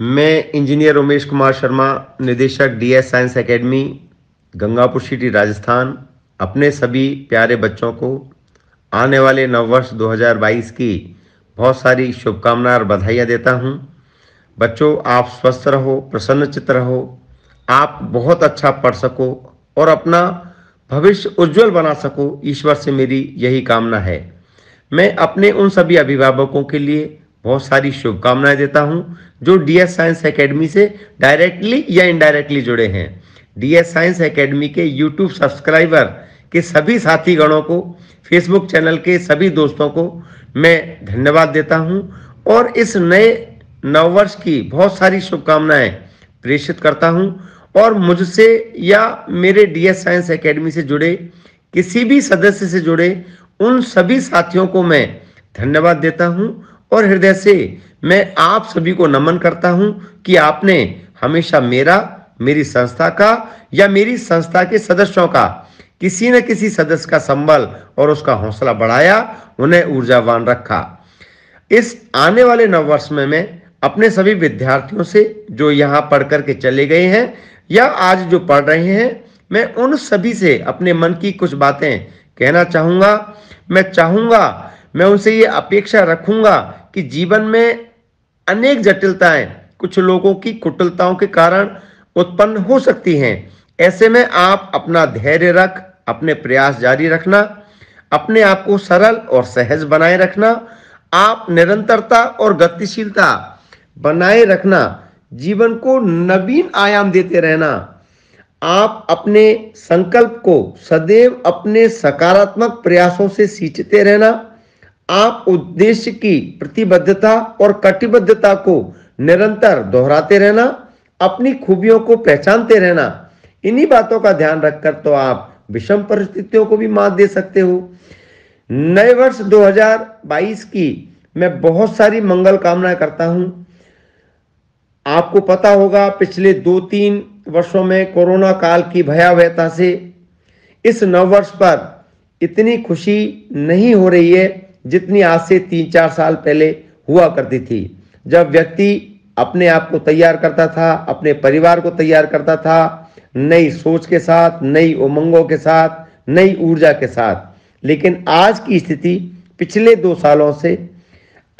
मैं इंजीनियर उमेश कुमार शर्मा निदेशक DS science academy Gangapur city Rajasthan अपने सभी प्यारे बच्चों को आने वाले नववर्ष 2022 की बहुत सारी शुभकामनाएं और बधाइयाँ देता हूँ बच्चों आप स्वस्थ रहो प्रसन्नचित रहो आप बहुत अच्छा पढ़ सको और अपना भविष्य उज्जवल बना सको ईश्वर से मेरी यही कामना है मैं अपने उन सभी अभिभावकों के लिए बहुत सारी शुभकामनाएं देता हूं जो डीएस साइंस एकेडमी से डायरेक्टली या इनडायरेक्टली जुड़े हैं डीएस साइंस एकेडमी के यूट्यूब सब्सक्राइबर के सभी साथी गणों को फेसबुक चैनल के सभी दोस्तों को मैं धन्यवाद देता हूं और इस नए नववर्ष की बहुत सारी शुभकामनाएं प्रेषित करता हूं और मुझसे या मेरे डीएस साइंस एकेडमी से जुड़े किसी भी सदस्य से जुड़े उन सभी साथियों को मैं धन्यवाद देता हूं और हृदय से मैं आप सभी को नमन करता हूं कि आपने हमेशा मेरा मेरी संस्था का या मेरी संस्था के सदस्यों का किसी न किसी सदस्य का संबल और उसका हौसला बढ़ाया उन्हें ऊर्जावान रखा इस आने वाले नववर्ष में मैं अपने सभी विद्यार्थियों से जो यहाँ पढ़ करके चले गए हैं या आज जो पढ़ रहे हैं मैं उन सभी से अपने मन की कुछ बातें कहना चाहूंगा मैं चाहूंगा मैं उनसे ये अपेक्षा रखूंगा कि जीवन में अनेक जटिलताएं कुछ लोगों की कुटिलताओं के कारण उत्पन्न हो सकती हैं ऐसे में आप अपना धैर्य रख अपने प्रयास जारी रखना अपने आप को सरल और सहज बनाए रखना आप निरंतरता और गतिशीलता बनाए रखना जीवन को नवीन आयाम देते रहना आप अपने संकल्प को सदैव अपने सकारात्मक प्रयासों से सींचते रहना आप उद्देश्य की प्रतिबद्धता और कटिबद्धता को निरंतर दोहराते रहना अपनी खूबियों को पहचानते रहना इन्हीं बातों का ध्यान रखकर तो आप विषम परिस्थितियों को भी मात दे सकते हो नए वर्ष 2022 की मैं बहुत सारी मंगल कामना करता हूं आपको पता होगा पिछले दो तीन वर्षों में कोरोना काल की भयावहता से इस नववर्ष पर इतनी खुशी नहीं हो रही है जितनी आज से तीन चार साल पहले हुआ करती थी जब व्यक्ति अपने आप को तैयार करता था अपने परिवार को तैयार करता था नई सोच के साथ नई उमंगों के साथ नई ऊर्जा के साथ लेकिन आज की स्थिति पिछले दो सालों से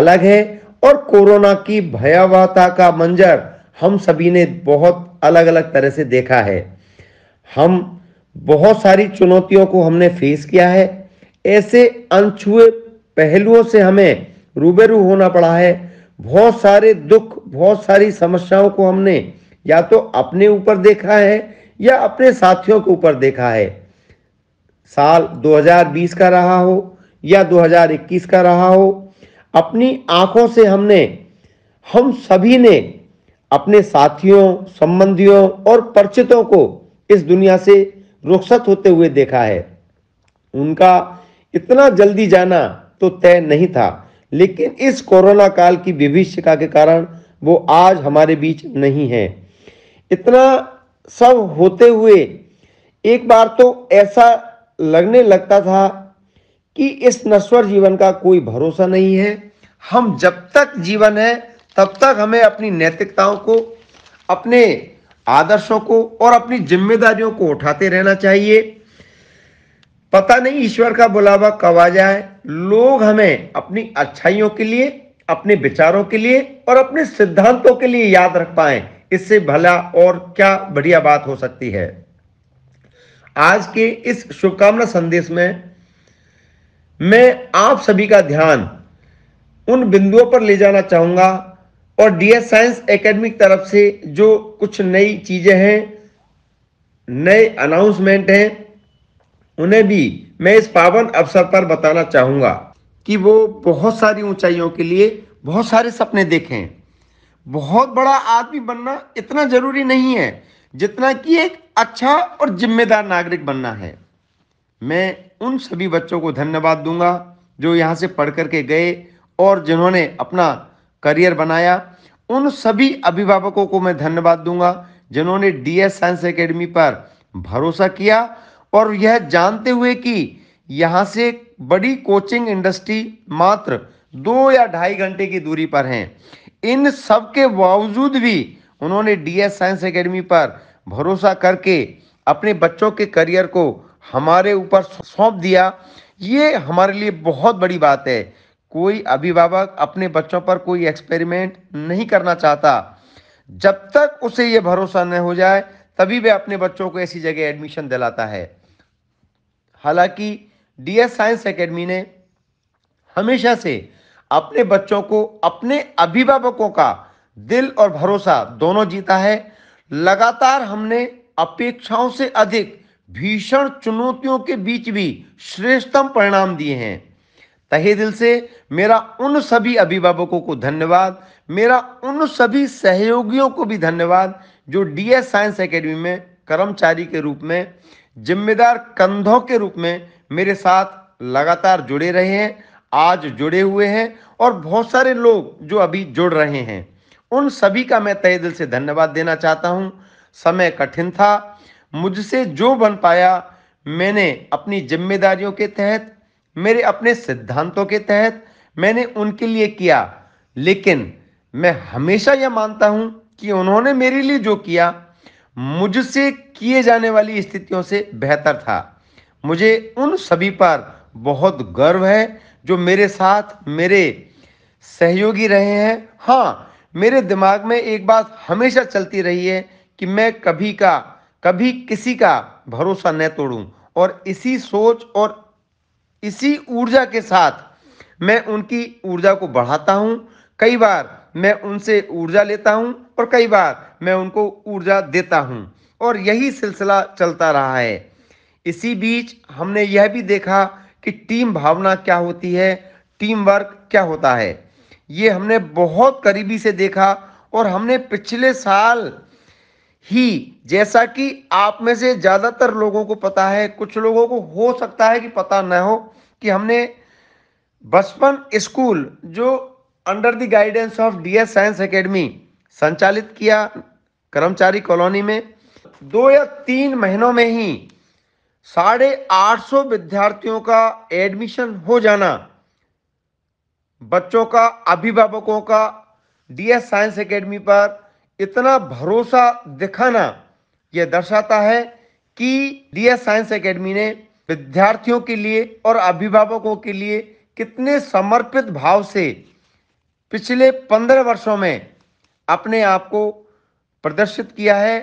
अलग है और कोरोना की भयावहता का मंजर हम सभी ने बहुत अलग अलग तरह से देखा है हम बहुत सारी चुनौतियों को हमने फेस किया है ऐसे अनछुए पहलुओं से हमें रूबेरू होना पड़ा है बहुत सारे दुख बहुत सारी समस्याओं को हमने या तो अपने ऊपर देखा है या अपने साथियों के ऊपर देखा है साल 2020 का रहा हो या 2021 का रहा हो अपनी आंखों से हमने हम सभी ने अपने साथियों संबंधियों और परिचितों को इस दुनिया से रुखसत होते हुए देखा है उनका इतना जल्दी जाना तो तय नहीं था लेकिन इस कोरोना काल की विभिषिका के कारण वो आज हमारे बीच नहीं है इतना सब होते हुए एक बार तो ऐसा लगने लगता था कि इस नश्वर जीवन का कोई भरोसा नहीं है हम जब तक जीवन है तब तक हमें अपनी नैतिकताओं को अपने आदर्शों को और अपनी जिम्मेदारियों को उठाते रहना चाहिए पता नहीं ईश्वर का बुलावा कब आ जाए लोग हमें अपनी अच्छाइयों के लिए अपने विचारों के लिए और अपने सिद्धांतों के लिए याद रख पाए इससे भला और क्या बढ़िया बात हो सकती है आज के इस शुभकामना संदेश में मैं आप सभी का ध्यान उन बिंदुओं पर ले जाना चाहूंगा और डीएस साइंस एकेडमी तरफ से जो कुछ नई चीजें हैं नए अनाउंसमेंट हैं उन्हें भी मैं इस पावन अवसर पर बताना चाहूंगा कि वो बहुत सारी ऊंचाइयों के लिए बहुत सारे सपने देखें बहुत बड़ा आदमी बनना इतना ज़रूरी नहीं है जितना कि एक अच्छा और जिम्मेदार नागरिक बनना है मैं उन सभी बच्चों को धन्यवाद दूंगा जो यहाँ से पढ़ करके गए और जिन्होंने अपना करियर बनाया उन सभी अभिभावकों को मैं धन्यवाद दूंगा जिन्होंने डी एस साइंस एकेडमी पर भरोसा किया और यह जानते हुए कि यहाँ से बड़ी कोचिंग इंडस्ट्री मात्र दो या ढाई घंटे की दूरी पर हैं इन सब के बावजूद भी उन्होंने डीएस साइंस एकेडमी पर भरोसा करके अपने बच्चों के करियर को हमारे ऊपर सौंप दिया ये हमारे लिए बहुत बड़ी बात है कोई अभिभावक अपने बच्चों पर कोई एक्सपेरिमेंट नहीं करना चाहता जब तक उसे ये भरोसा न हो जाए तभी वह अपने बच्चों को ऐसी जगह एडमिशन दिलाता है हालांकि डीएस साइंस एकेडमी ने हमेशा से अपने बच्चों को अपने अभिभावकों का दिल और भरोसा दोनों जीता है लगातार हमने अपेक्षाओं से अधिक भीषण चुनौतियों के बीच भी श्रेष्ठतम परिणाम दिए हैं तहे दिल से मेरा उन सभी अभिभावकों को धन्यवाद मेरा उन सभी सहयोगियों को भी धन्यवाद जो डीएस साइंस एकेडमी में कर्मचारी के रूप में जिम्मेदार कंधों के रूप में मेरे साथ लगातार जुड़े रहे हैं आज जुड़े हुए हैं और बहुत सारे लोग जो अभी जुड़ रहे हैं उन सभी का मैं तय दिल से धन्यवाद देना चाहता हूं समय कठिन था मुझसे जो बन पाया मैंने अपनी जिम्मेदारियों के तहत मेरे अपने सिद्धांतों के तहत मैंने उनके लिए किया लेकिन मैं हमेशा यह मानता हूं कि उन्होंने मेरे लिए जो किया मुझसे किए जाने वाली स्थितियों से बेहतर था मुझे उन सभी पर बहुत गर्व है जो मेरे साथ मेरे सहयोगी रहे हैं हाँ मेरे दिमाग में एक बात हमेशा चलती रही है कि मैं कभी का कभी किसी का भरोसा न तोड़ूं और इसी सोच और इसी ऊर्जा के साथ मैं उनकी ऊर्जा को बढ़ाता हूं कई बार मैं उनसे ऊर्जा लेता हूं और कई बार मैं उनको ऊर्जा देता हूँ और यही सिलसिला चलता रहा है इसी बीच हमने यह भी देखा कि टीम भावना क्या होती है टीम वर्क क्या होता है ये हमने बहुत करीबी से देखा और हमने पिछले साल ही जैसा कि आप में से ज़्यादातर लोगों को पता है कुछ लोगों को हो सकता है कि पता न हो कि हमने बचपन स्कूल जो under the guidance of DS science academy संचालित किया कर्मचारी कॉलोनी में दो या तीन महीनों में ही साढ़े आठ सौ विद्यार्थियों का एडमिशन हो जाना बच्चों का अभिभावकों का डीएस साइंस एकेडमी पर इतना भरोसा दिखाना यह दर्शाता है कि डीएस साइंस एकेडमी ने विद्यार्थियों के लिए और अभिभावकों के लिए कितने समर्पित भाव से पिछले पंद्रह वर्षों में अपने आप को प्रदर्शित किया है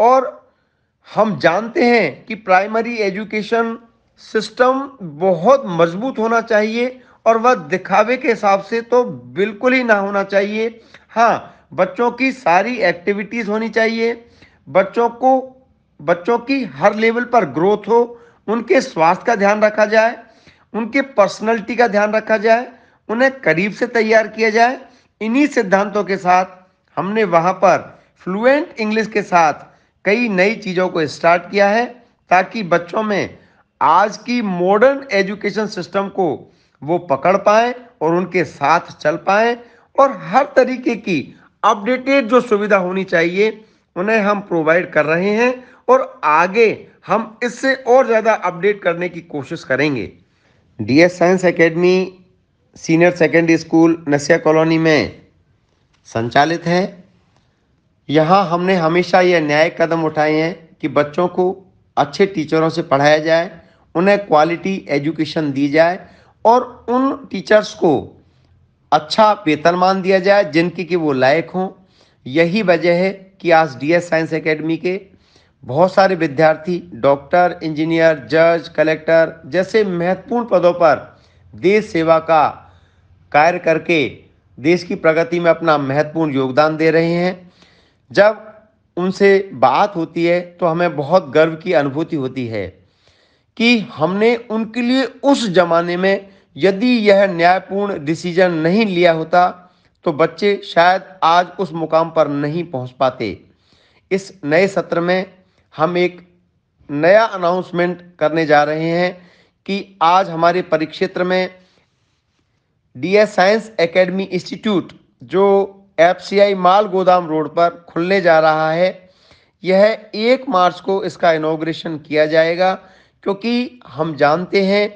और हम जानते हैं कि प्राइमरी एजुकेशन सिस्टम बहुत मजबूत होना चाहिए और वह दिखावे के हिसाब से तो बिल्कुल ही ना होना चाहिए हाँ बच्चों की सारी एक्टिविटीज़ होनी चाहिए बच्चों को बच्चों की हर लेवल पर ग्रोथ हो उनके स्वास्थ्य का ध्यान रखा जाए उनके पर्सनैलिटी का ध्यान रखा जाए उन्हें करीब से तैयार किया जाए इन्हीं सिद्धांतों के साथ हमने वहाँ पर फ्लुएंट इंग्लिश के साथ कई नई चीज़ों को स्टार्ट किया है ताकि बच्चों में आज की मॉडर्न एजुकेशन सिस्टम को वो पकड़ पाए और उनके साथ चल पाए और हर तरीके की अपडेटेड जो सुविधा होनी चाहिए उन्हें हम प्रोवाइड कर रहे हैं और आगे हम इससे और ज़्यादा अपडेट करने की कोशिश करेंगे D S science academy senior secondary school Nasiya colony में संचालित है यहाँ हमने हमेशा यह न्याय कदम उठाए हैं कि बच्चों को अच्छे टीचरों से पढ़ाया जाए उन्हें क्वालिटी एजुकेशन दी जाए और उन टीचर्स को अच्छा वेतनमान दिया जाए जिनकी कि वो लायक हों यही वजह है कि आज डीएस साइंस एकेडमी के बहुत सारे विद्यार्थी डॉक्टर इंजीनियर जज कलेक्टर जैसे महत्वपूर्ण पदों पर देश सेवा का कार्य करके देश की प्रगति में अपना महत्वपूर्ण योगदान दे रहे हैं जब उनसे बात होती है तो हमें बहुत गर्व की अनुभूति होती है कि हमने उनके लिए उस जमाने में यदि यह न्यायपूर्ण डिसीजन नहीं लिया होता तो बच्चे शायद आज उस मुकाम पर नहीं पहुंच पाते इस नए सत्र में हम एक नया अनाउंसमेंट करने जा रहे हैं कि आज हमारे परिक्षेत्र में D S science academy institute जो एफ सी आई माल गोदाम रोड पर खुलने जा रहा है यह एक मार्च को इसका इनोग्रेशन किया जाएगा क्योंकि हम जानते हैं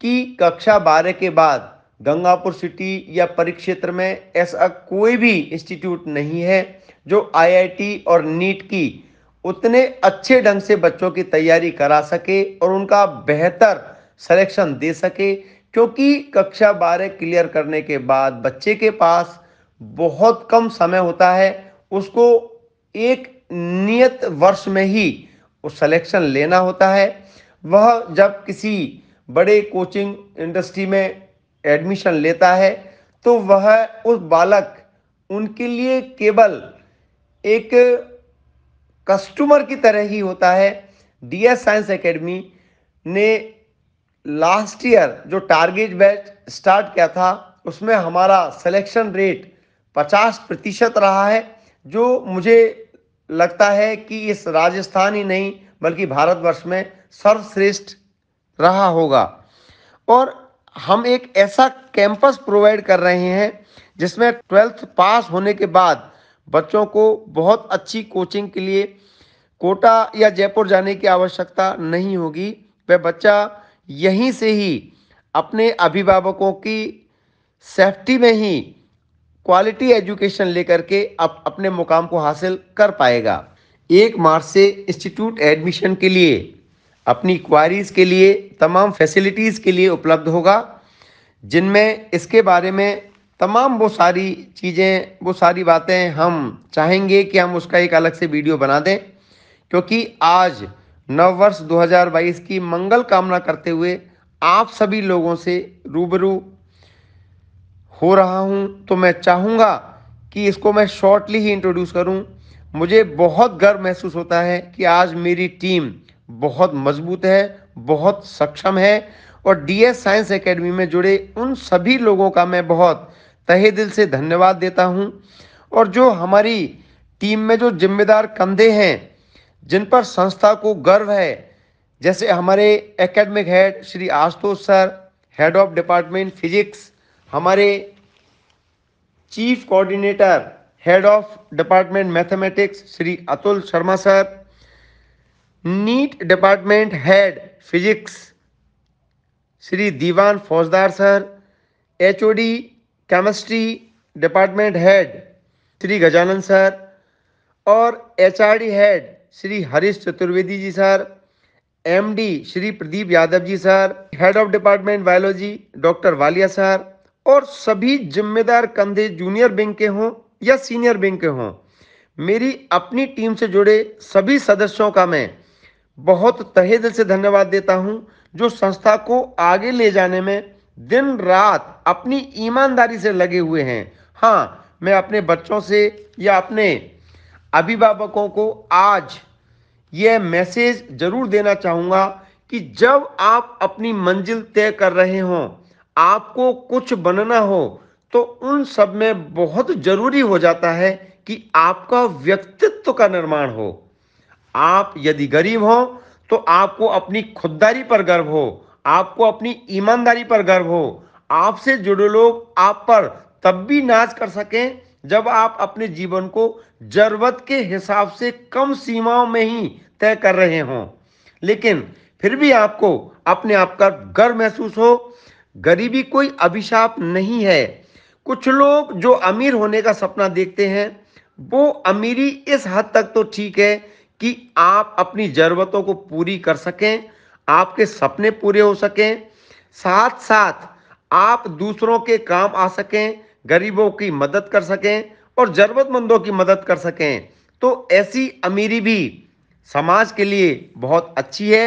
कि कक्षा बारह के बाद गंगापुर सिटी या परिक्षेत्र में ऐसा कोई भी इंस्टीट्यूट नहीं है जो आईआईटी और नीट की उतने अच्छे ढंग से बच्चों की तैयारी करा सके और उनका बेहतर सिलेक्शन दे सके क्योंकि कक्षा बारह क्लियर करने के बाद बच्चे के पास बहुत कम समय होता है उसको एक नियत वर्ष में ही वो सलेक्शन लेना होता है वह जब किसी बड़े कोचिंग इंडस्ट्री में एडमिशन लेता है तो वह उस बालक उनके लिए केवल एक कस्टमर की तरह ही होता है डी एस साइंस एकेडमी ने लास्ट ईयर जो टारगेट बैच स्टार्ट किया था उसमें हमारा सिलेक्शन रेट 50 प्रतिशत रहा है जो मुझे लगता है कि इस राजस्थान ही नहीं बल्कि भारतवर्ष में सर्वश्रेष्ठ रहा होगा और हम एक ऐसा कैंपस प्रोवाइड कर रहे हैं जिसमें ट्वेल्थ पास होने के बाद बच्चों को बहुत अच्छी कोचिंग के लिए कोटा या जयपुर जाने की आवश्यकता नहीं होगी वह बच्चा यहीं से ही अपने अभिभावकों की सेफ्टी में ही क्वालिटी एजुकेशन लेकर के अब अपने मुकाम को हासिल कर पाएगा एक मार्च से इंस्टीट्यूट एडमिशन के लिए अपनी क्वारीज के लिए तमाम फैसिलिटीज़ के लिए उपलब्ध होगा जिनमें इसके बारे में तमाम वो सारी चीज़ें वो सारी बातें हम चाहेंगे कि हम उसका एक अलग से वीडियो बना दें क्योंकि आज नववर्ष 2022 की मंगल कामना करते हुए आप सभी लोगों से रूबरू हो रहा हूं तो मैं चाहूंगा कि इसको मैं शॉर्टली ही इंट्रोड्यूस करूं मुझे बहुत गर्व महसूस होता है कि आज मेरी टीम बहुत मजबूत है बहुत सक्षम है और डीएस साइंस एकेडमी में जुड़े उन सभी लोगों का मैं बहुत तहे दिल से धन्यवाद देता हूं और जो हमारी टीम में जो जिम्मेदार कंधे हैं जिन पर संस्था को गर्व है जैसे हमारे academic head Shri Ashutosh sir head of department physics हमारे chief coordinator head of department mathematics Shri Atul Sharma sir NEET department head physics Shri Diwan Faujdar sir HOD chemistry department head Shri Gajanan sir और HRD head Shri Harish Chaturvedi ji sir MD Shri Pradeep Yadav ji sir head of department biology doctor Walia sir और सभी जिम्मेदार कंधे junior bank के हों या senior bank के हों मेरी अपनी टीम से जुड़े सभी सदस्यों का मैं बहुत तहे दिल से धन्यवाद देता हूं जो संस्था को आगे ले जाने में दिन रात अपनी ईमानदारी से लगे हुए हैं हाँ मैं अपने बच्चों से या अपने अभिभावकों को आज यह मैसेज जरूर देना चाहूंगा कि जब आप अपनी मंजिल तय कर रहे हो आपको कुछ बनना हो तो उन सब में बहुत जरूरी हो जाता है कि आपका व्यक्तित्व का निर्माण हो आप यदि गरीब हो तो आपको अपनी खुददारी पर गर्व हो आपको अपनी ईमानदारी पर गर्व हो आपसे जुड़े लोग आप पर तब भी नाच कर सकें जब आप अपने जीवन को जरूरत के हिसाब से कम सीमाओं में ही तय कर रहे हों लेकिन फिर भी आपको अपने आप का गर्व महसूस हो गरीबी कोई अभिशाप नहीं है कुछ लोग जो अमीर होने का सपना देखते हैं वो अमीरी इस हद तक तो ठीक है कि आप अपनी ज़रूरतों को पूरी कर सकें आपके सपने पूरे हो सकें साथ साथ आप दूसरों के काम आ सकें गरीबों की मदद कर सकें और ज़रूरतमंदों की मदद कर सकें तो ऐसी अमीरी भी समाज के लिए बहुत अच्छी है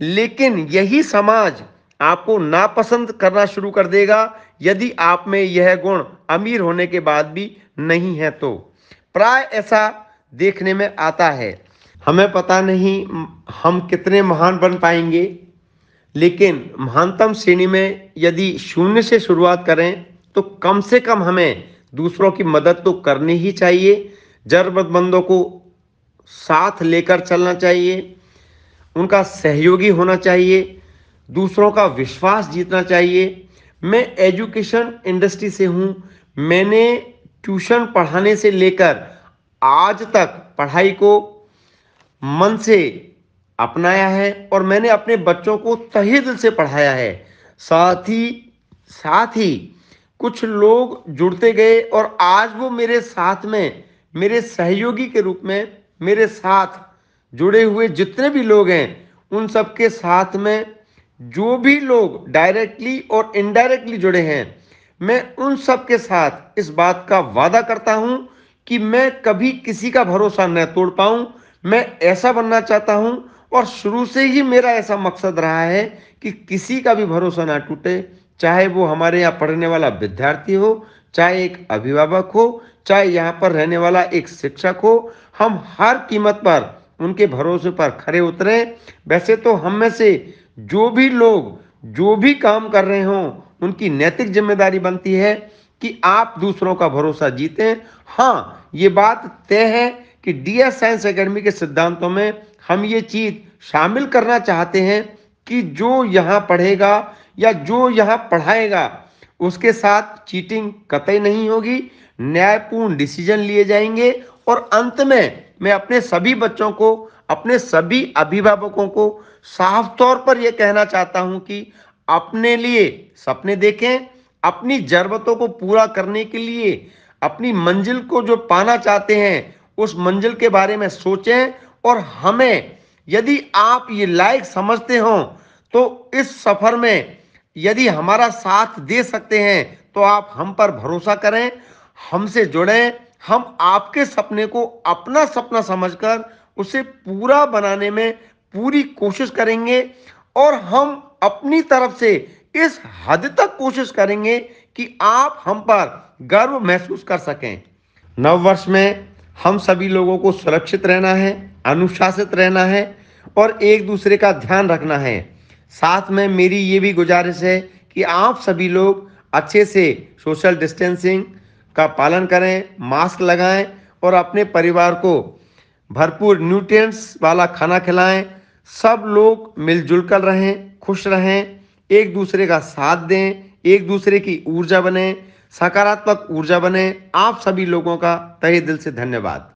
लेकिन यही समाज आपको नापसंद करना शुरू कर देगा यदि आप में यह गुण अमीर होने के बाद भी नहीं है तो प्राय ऐसा देखने में आता है हमें पता नहीं हम कितने महान बन पाएंगे लेकिन महानतम श्रेणी में यदि शून्य से शुरुआत करें तो कम से कम हमें दूसरों की मदद तो करनी ही चाहिए जरूरतमंदों को साथ लेकर चलना चाहिए उनका सहयोगी होना चाहिए दूसरों का विश्वास जीतना चाहिए मैं एजुकेशन इंडस्ट्री से हूँ मैंने ट्यूशन पढ़ाने से लेकर आज तक पढ़ाई को मन से अपनाया है और मैंने अपने बच्चों को तहे दिल से पढ़ाया है साथ ही साथ ही कुछ लोग जुड़ते गए और आज वो मेरे साथ में मेरे सहयोगी के रूप में मेरे साथ जुड़े हुए जितने भी लोग हैं उन सबके साथ में जो भी लोग डायरेक्टली और इनडायरेक्टली जुड़े हैं मैं उन सब के साथ इस बात का वादा करता हूं कि मैं कभी किसी का भरोसा न तोड़ पाऊं मैं ऐसा बनना चाहता हूं और शुरू से ही मेरा ऐसा मकसद रहा है कि किसी का भी भरोसा ना टूटे चाहे वो हमारे यहाँ पढ़ने वाला विद्यार्थी हो चाहे एक अभिभावक हो चाहे यहाँ पर रहने वाला एक शिक्षक हो हम हर कीमत पर उनके भरोसे पर खड़े उतरे वैसे तो हम में से जो भी लोग जो भी काम कर रहे हों उनकी नैतिक जिम्मेदारी बनती है कि आप दूसरों का भरोसा जीतें हाँ ये बात तय है कि डी एस साइंस अकेडमी के सिद्धांतों में हम ये चीज शामिल करना चाहते हैं कि जो यहाँ पढ़ेगा या जो यहाँ पढ़ाएगा उसके साथ चीटिंग कतई नहीं होगी न्यायपूर्ण डिसीजन लिए जाएंगे और अंत में मैं अपने सभी बच्चों को अपने सभी अभिभावकों को साफ तौर पर यह कहना चाहता हूं कि अपने लिए सपने देखें अपनी जरूरतों को पूरा करने के लिए अपनी मंजिल को जो पाना चाहते हैं उस मंजिल के बारे में सोचें और हमें यदि आप ये लायक समझते हो तो इस सफर में यदि हमारा साथ दे सकते हैं तो आप हम पर भरोसा करें हमसे जुड़ें हम आपके सपने को अपना सपना समझकर उसे पूरा बनाने में पूरी कोशिश करेंगे और हम अपनी तरफ से इस हद तक कोशिश करेंगे कि आप हम पर गर्व महसूस कर सकें नव वर्ष में हम सभी लोगों को सुरक्षित रहना है अनुशासित रहना है और एक दूसरे का ध्यान रखना है साथ में मेरी ये भी गुजारिश है कि आप सभी लोग अच्छे से सोशल डिस्टेंसिंग का पालन करें मास्क लगाएं और अपने परिवार को भरपूर न्यूट्रिएंट्स वाला खाना खिलाएं सब लोग मिलजुल कर रहें खुश रहें एक दूसरे का साथ दें एक दूसरे की ऊर्जा बने सकारात्मक ऊर्जा बने आप सभी लोगों का तहे दिल से धन्यवाद